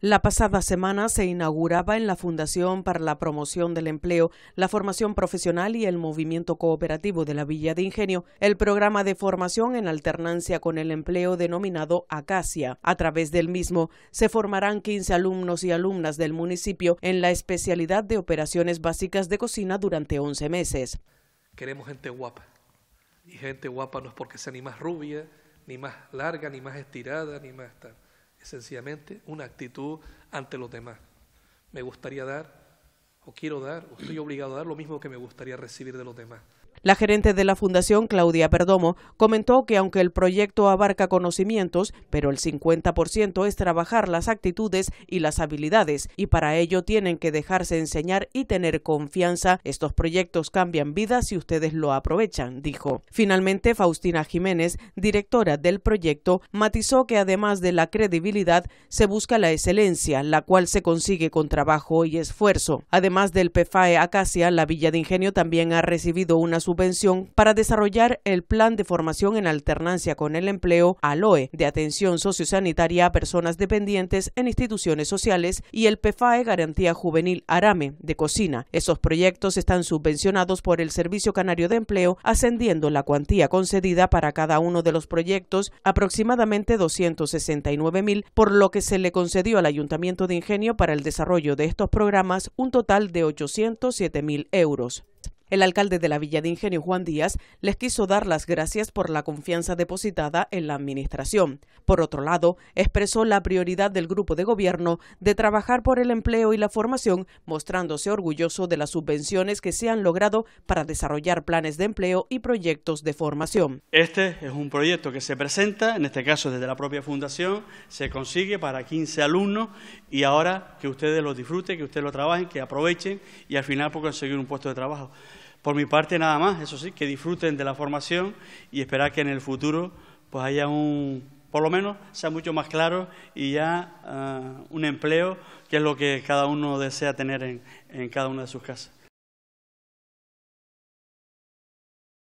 La pasada semana se inauguraba en la Fundación para la Promoción del Empleo, la Formación Profesional y el Movimiento Cooperativo de la Villa de Ingenio, el programa de formación en alternancia con el empleo denominado Acacia. A través del mismo se formarán 15 alumnos y alumnas del municipio en la especialidad de operaciones básicas de cocina durante 11 meses. Queremos gente guapa. Y gente guapa no es porque sea ni más rubia, ni más larga, ni más estirada, ni más es sencillamente una actitud ante los demás. Me gustaría dar, o quiero dar, o estoy obligado a dar lo mismo que me gustaría recibir de los demás. La gerente de la Fundación, Claudia Perdomo, comentó que aunque el proyecto abarca conocimientos, pero el 50% es trabajar las actitudes y las habilidades, y para ello tienen que dejarse enseñar y tener confianza. Estos proyectos cambian vidas si ustedes lo aprovechan, dijo. Finalmente, Faustina Jiménez, directora del proyecto, matizó que además de la credibilidad, se busca la excelencia, la cual se consigue con trabajo y esfuerzo. Además del PFAE Acacia, la Villa de Ingenio también ha recibido una subvención para desarrollar el plan de formación en alternancia con el empleo ALOE de atención sociosanitaria a personas dependientes en instituciones sociales y el PFAE Garantía Juvenil Arame de Cocina. Esos proyectos están subvencionados por el Servicio Canario de Empleo, ascendiendo la cuantía concedida para cada uno de los proyectos aproximadamente 269 mil, por lo que se le concedió al Ayuntamiento de Ingenio para el desarrollo de estos programas un total de 807 mil euros. El alcalde de la Villa de Ingenio, Juan Díaz, les quiso dar las gracias por la confianza depositada en la administración. Por otro lado, expresó la prioridad del grupo de gobierno de trabajar por el empleo y la formación, mostrándose orgulloso de las subvenciones que se han logrado para desarrollar planes de empleo y proyectos de formación. Este es un proyecto que se presenta, en este caso desde la propia fundación, se consigue para 15 alumnos y ahora que ustedes lo disfruten, que ustedes lo trabajen, que aprovechen y al final por conseguir un puesto de trabajo. Por mi parte, nada más, eso sí, que disfruten de la formación y esperar que en el futuro pues haya un, por lo menos sea mucho más claro y ya ah, un empleo, que es lo que cada uno desea tener en cada una de sus casas.